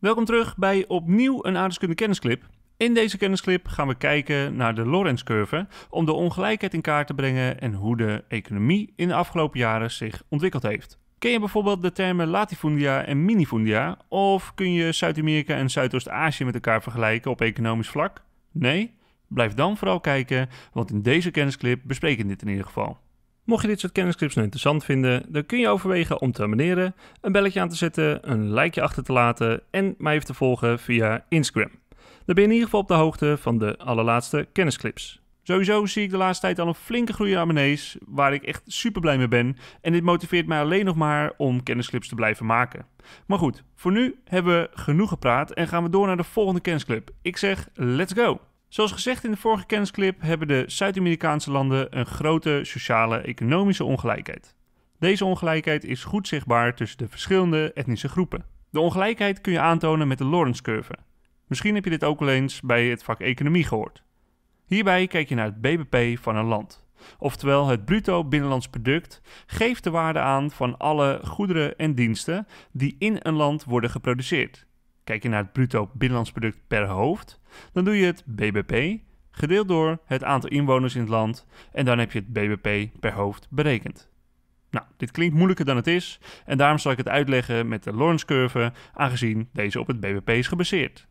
Welkom terug bij opnieuw een aardrijkskunde kennisclip. In deze kennisclip gaan we kijken naar de Lorentz-curve om de ongelijkheid in kaart te brengen en hoe de economie in de afgelopen jaren zich ontwikkeld heeft. Ken je bijvoorbeeld de termen latifundia en minifundia? Of kun je Zuid-Amerika en Zuidoost-Azië met elkaar vergelijken op economisch vlak? Nee? Blijf dan vooral kijken, want in deze kennisclip bespreken we dit in ieder geval. Mocht je dit soort kennisclips nou interessant vinden, dan kun je overwegen om te abonneren, een belletje aan te zetten, een likeje achter te laten en mij even te volgen via Instagram. Dan ben je in ieder geval op de hoogte van de allerlaatste kennisclips. Sowieso zie ik de laatste tijd al een flinke groei aan abonnees, waar ik echt super blij mee ben. En dit motiveert mij alleen nog maar om kennisclips te blijven maken. Maar goed, voor nu hebben we genoeg gepraat en gaan we door naar de volgende kennisclip. Ik zeg, let's go! Zoals gezegd in de vorige kennisclip hebben de Zuid-Amerikaanse landen een grote sociale economische ongelijkheid. Deze ongelijkheid is goed zichtbaar tussen de verschillende etnische groepen. De ongelijkheid kun je aantonen met de Lorentz-curve. Misschien heb je dit ook al eens bij het vak economie gehoord. Hierbij kijk je naar het BBP van een land. Oftewel, het bruto binnenlands product geeft de waarde aan van alle goederen en diensten die in een land worden geproduceerd kijk je naar het bruto binnenlands product per hoofd, dan doe je het BBP gedeeld door het aantal inwoners in het land en dan heb je het BBP per hoofd berekend. Nou, dit klinkt moeilijker dan het is en daarom zal ik het uitleggen met de lorenz curve, aangezien deze op het BBP is gebaseerd.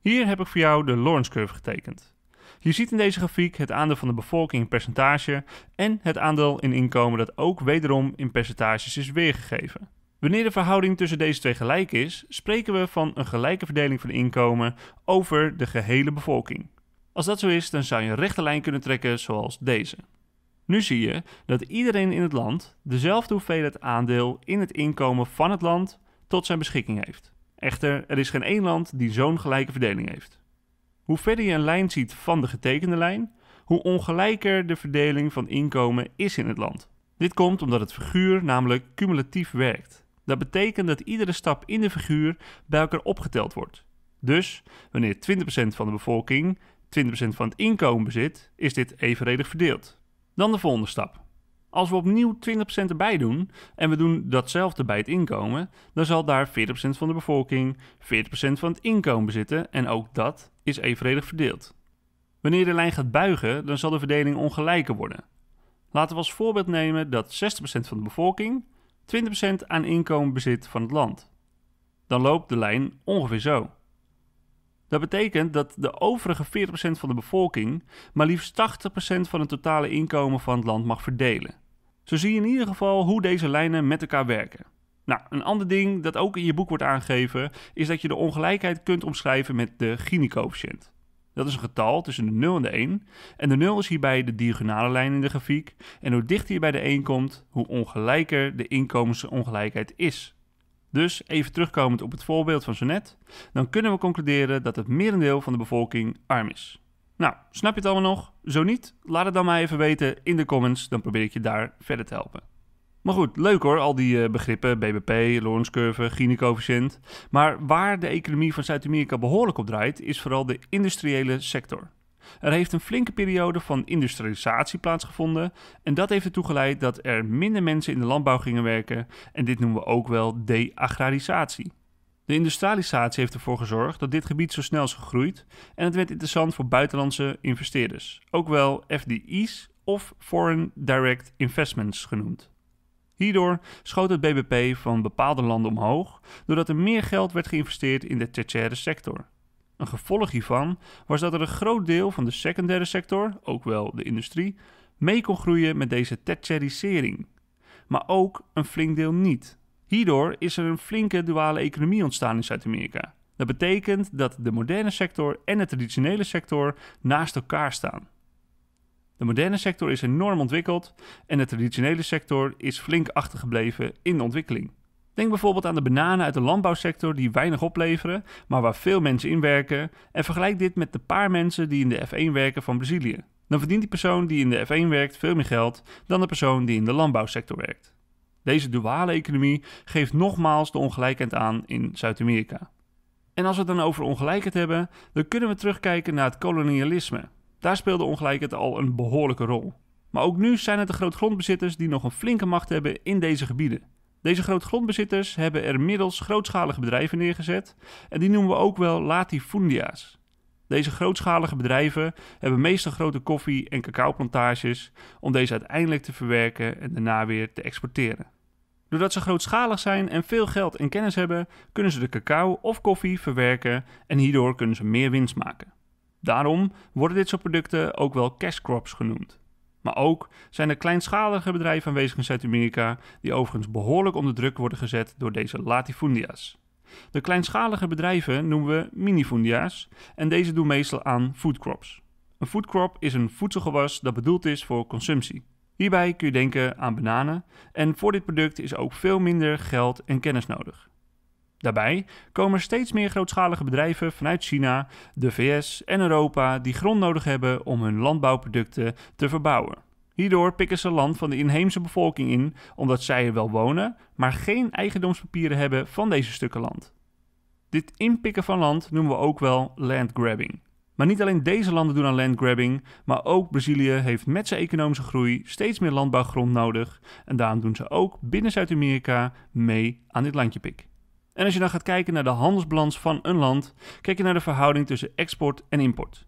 Hier heb ik voor jou de lorenz curve getekend. Je ziet in deze grafiek het aandeel van de bevolking in percentage en het aandeel in inkomen dat ook wederom in percentages is weergegeven. Wanneer de verhouding tussen deze twee gelijk is, spreken we van een gelijke verdeling van inkomen over de gehele bevolking. Als dat zo is, dan zou je een rechte lijn kunnen trekken zoals deze. Nu zie je dat iedereen in het land dezelfde hoeveelheid aandeel in het inkomen van het land tot zijn beschikking heeft. Echter, er is geen één land die zo'n gelijke verdeling heeft. Hoe verder je een lijn ziet van de getekende lijn, hoe ongelijker de verdeling van inkomen is in het land. Dit komt omdat het figuur namelijk cumulatief werkt. Dat betekent dat iedere stap in de figuur bij elkaar opgeteld wordt. Dus wanneer 20% van de bevolking 20% van het inkomen bezit, is dit evenredig verdeeld. Dan de volgende stap. Als we opnieuw 20% erbij doen en we doen datzelfde bij het inkomen, dan zal daar 40% van de bevolking 40% van het inkomen bezitten en ook dat is evenredig verdeeld. Wanneer de lijn gaat buigen, dan zal de verdeling ongelijker worden. Laten we als voorbeeld nemen dat 60% van de bevolking 20% aan inkomen bezit van het land. Dan loopt de lijn ongeveer zo. Dat betekent dat de overige 40% van de bevolking maar liefst 80% van het totale inkomen van het land mag verdelen. Zo zie je in ieder geval hoe deze lijnen met elkaar werken. Nou, een ander ding dat ook in je boek wordt aangegeven, is dat je de ongelijkheid kunt omschrijven met de Gini-coëfficiënt. Dat is een getal tussen de 0 en de 1. En de 0 is hierbij de diagonale lijn in de grafiek. En hoe dichter je bij de 1 komt, hoe ongelijker de inkomensongelijkheid is. Dus even terugkomend op het voorbeeld van zo net, dan kunnen we concluderen dat het merendeel van de bevolking arm is. Nou, snap je het allemaal nog? Zo niet, laat het dan maar even weten in de comments, dan probeer ik je daar verder te helpen. Maar goed, leuk hoor, al die eh, begrippen, BBP, Lorenzcurve, Gini-coëfficiënt. Maar waar de economie van Zuid-Amerika behoorlijk op draait, is vooral de industriële sector. Er heeft een flinke periode van industrialisatie plaatsgevonden en dat heeft ertoe geleid dat er minder mensen in de landbouw gingen werken en dit noemen we ook wel deagrarisatie. De industrialisatie heeft ervoor gezorgd dat dit gebied zo snel is gegroeid en het werd interessant voor buitenlandse investeerders, ook wel FDI's of Foreign Direct Investments genoemd. Hierdoor schoot het BBP van bepaalde landen omhoog, doordat er meer geld werd geïnvesteerd in de tertiaire sector. Een gevolg hiervan was dat er een groot deel van de secundaire sector, ook wel de industrie, mee kon groeien met deze tertiarisering. Maar ook een flink deel niet. Hierdoor is er een flinke duale economie ontstaan in Zuid-Amerika. Dat betekent dat de moderne sector en de traditionele sector naast elkaar staan. De moderne sector is enorm ontwikkeld en de traditionele sector is flink achtergebleven in de ontwikkeling. Denk bijvoorbeeld aan de bananen uit de landbouwsector die weinig opleveren, maar waar veel mensen in werken, en vergelijk dit met de paar mensen die in de F1 werken van Brazilië. Dan verdient die persoon die in de F1 werkt veel meer geld dan de persoon die in de landbouwsector werkt. Deze duale economie geeft nogmaals de ongelijkheid aan in Zuid-Amerika. En als we het dan over ongelijkheid hebben, dan kunnen we terugkijken naar het kolonialisme, daar speelde ongelijkheid al een behoorlijke rol. Maar ook nu zijn het de grootgrondbezitters die nog een flinke macht hebben in deze gebieden. Deze grootgrondbezitters hebben er middels grootschalige bedrijven neergezet en die noemen we ook wel latifundia's. Deze grootschalige bedrijven hebben meestal grote koffie- en cacaoplantages om deze uiteindelijk te verwerken en daarna weer te exporteren. Doordat ze grootschalig zijn en veel geld en kennis hebben, kunnen ze de cacao of koffie verwerken en hierdoor kunnen ze meer winst maken. Daarom worden dit soort producten ook wel cash crops genoemd. Maar ook zijn er kleinschalige bedrijven aanwezig in Zuid-Amerika die overigens behoorlijk onder druk worden gezet door deze latifundia's. De kleinschalige bedrijven noemen we minifundia's en deze doen meestal aan food crops. Een food crop is een voedselgewas dat bedoeld is voor consumptie. Hierbij kun je denken aan bananen en voor dit product is ook veel minder geld en kennis nodig. Daarbij komen steeds meer grootschalige bedrijven vanuit China, de VS en Europa die grond nodig hebben om hun landbouwproducten te verbouwen. Hierdoor pikken ze land van de inheemse bevolking in, omdat zij er wel wonen, maar geen eigendomspapieren hebben van deze stukken land. Dit inpikken van land noemen we ook wel landgrabbing. Maar niet alleen deze landen doen aan landgrabbing, maar ook Brazilië heeft met zijn economische groei steeds meer landbouwgrond nodig en daarom doen ze ook binnen Zuid-Amerika mee aan dit landjepik. En als je dan gaat kijken naar de handelsbalans van een land, kijk je naar de verhouding tussen export en import.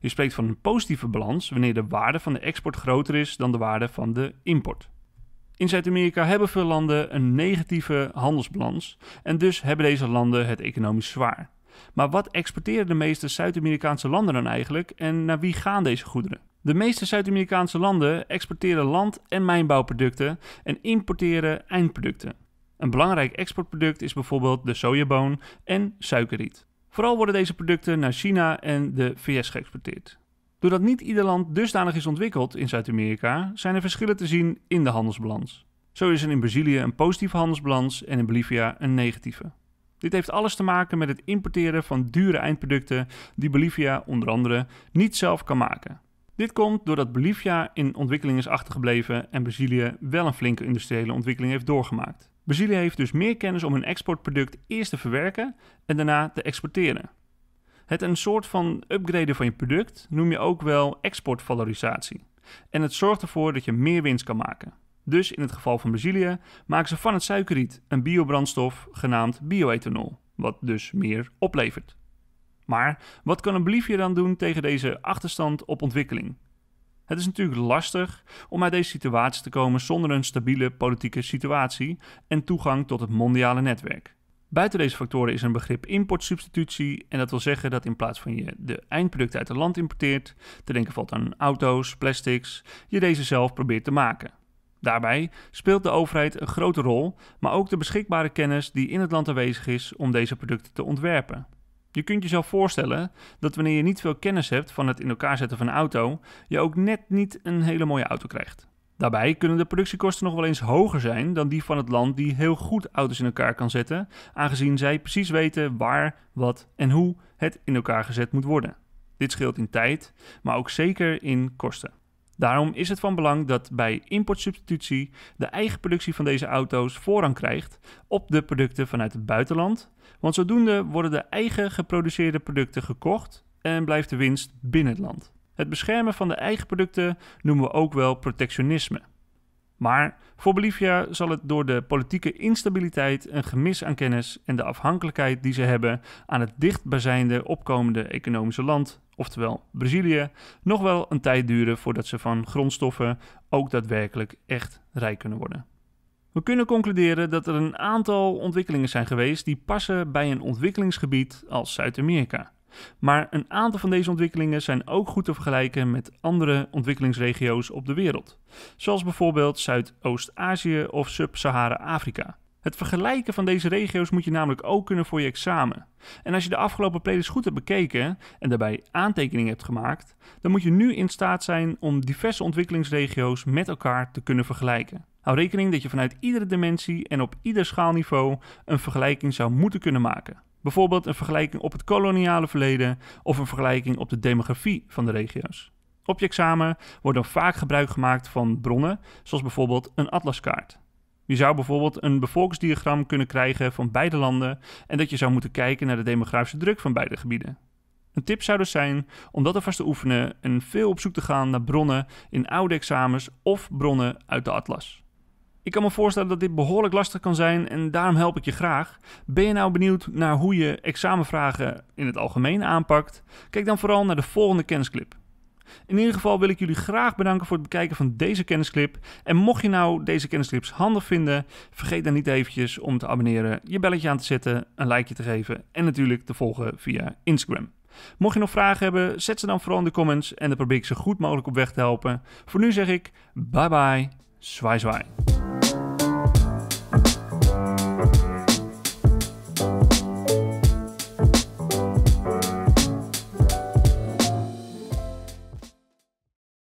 Je spreekt van een positieve balans wanneer de waarde van de export groter is dan de waarde van de import. In Zuid-Amerika hebben veel landen een negatieve handelsbalans en dus hebben deze landen het economisch zwaar. Maar wat exporteren de meeste Zuid-Amerikaanse landen dan eigenlijk en naar wie gaan deze goederen? De meeste Zuid-Amerikaanse landen exporteren land- en mijnbouwproducten en importeren eindproducten. Een belangrijk exportproduct is bijvoorbeeld de sojaboon en suikerriet. Vooral worden deze producten naar China en de VS geëxporteerd. Doordat niet ieder land dusdanig is ontwikkeld in Zuid-Amerika, zijn er verschillen te zien in de handelsbalans. Zo is er in Brazilië een positieve handelsbalans en in Bolivia een negatieve. Dit heeft alles te maken met het importeren van dure eindproducten die Bolivia onder andere niet zelf kan maken. Dit komt doordat Bolivia in ontwikkeling is achtergebleven en Brazilië wel een flinke industriële ontwikkeling heeft doorgemaakt. Brazilië heeft dus meer kennis om hun exportproduct eerst te verwerken en daarna te exporteren. Het een soort van upgraden van je product noem je ook wel exportvalorisatie. En het zorgt ervoor dat je meer winst kan maken. Dus in het geval van Brazilië maken ze van het suikerriet een biobrandstof genaamd bioethanol, wat dus meer oplevert. Maar wat kan een bliefje dan doen tegen deze achterstand op ontwikkeling? Het is natuurlijk lastig om uit deze situatie te komen zonder een stabiele politieke situatie en toegang tot het mondiale netwerk. Buiten deze factoren is een begrip importsubstitutie en dat wil zeggen dat in plaats van je de eindproducten uit het land importeert, te denken valt aan auto's, plastics, je deze zelf probeert te maken. Daarbij speelt de overheid een grote rol, maar ook de beschikbare kennis die in het land aanwezig is om deze producten te ontwerpen. Je kunt jezelf voorstellen dat wanneer je niet veel kennis hebt van het in elkaar zetten van een auto, je ook net niet een hele mooie auto krijgt. Daarbij kunnen de productiekosten nog wel eens hoger zijn dan die van het land die heel goed auto's in elkaar kan zetten, aangezien zij precies weten waar, wat en hoe het in elkaar gezet moet worden. Dit scheelt in tijd, maar ook zeker in kosten. Daarom is het van belang dat bij importsubstitutie de eigen productie van deze auto's voorrang krijgt op de producten vanuit het buitenland. Want zodoende worden de eigen geproduceerde producten gekocht en blijft de winst binnen het land. Het beschermen van de eigen producten noemen we ook wel protectionisme. Maar voor Bolivia zal het door de politieke instabiliteit, een gemis aan kennis en de afhankelijkheid die ze hebben aan het dichtbijzijnde opkomende economische land, oftewel Brazilië, nog wel een tijd duren voordat ze van grondstoffen ook daadwerkelijk echt rijk kunnen worden. We kunnen concluderen dat er een aantal ontwikkelingen zijn geweest die passen bij een ontwikkelingsgebied als Zuid-Amerika. Maar een aantal van deze ontwikkelingen zijn ook goed te vergelijken met andere ontwikkelingsregio's op de wereld, zoals bijvoorbeeld Zuidoost-Azië of Sub-Sahara-Afrika. Het vergelijken van deze regio's moet je namelijk ook kunnen voor je examen. En als je de afgelopen playlists goed hebt bekeken en daarbij aantekeningen hebt gemaakt, dan moet je nu in staat zijn om diverse ontwikkelingsregio's met elkaar te kunnen vergelijken. Hou rekening dat je vanuit iedere dimensie en op ieder schaalniveau een vergelijking zou moeten kunnen maken. Bijvoorbeeld een vergelijking op het koloniale verleden of een vergelijking op de demografie van de regio's. Op je examen wordt dan vaak gebruik gemaakt van bronnen, zoals bijvoorbeeld een atlaskaart. Je zou bijvoorbeeld een bevolkingsdiagram kunnen krijgen van beide landen en dat je zou moeten kijken naar de demografische druk van beide gebieden. Een tip zou dus zijn om dat alvast te oefenen en veel op zoek te gaan naar bronnen in oude examens of bronnen uit de atlas. Ik kan me voorstellen dat dit behoorlijk lastig kan zijn en daarom help ik je graag. Ben je nou benieuwd naar hoe je examenvragen in het algemeen aanpakt? Kijk dan vooral naar de volgende kennisclip. In ieder geval wil ik jullie graag bedanken voor het bekijken van deze kennisclip. En mocht je nou deze kennisclips handig vinden, vergeet dan niet eventjes om te abonneren, je belletje aan te zetten, een likeje te geven en natuurlijk te volgen via Instagram. Mocht je nog vragen hebben, zet ze dan vooral in de comments en dan probeer ik zo goed mogelijk op weg te helpen. Voor nu zeg ik bye bye, zwaai zwaai.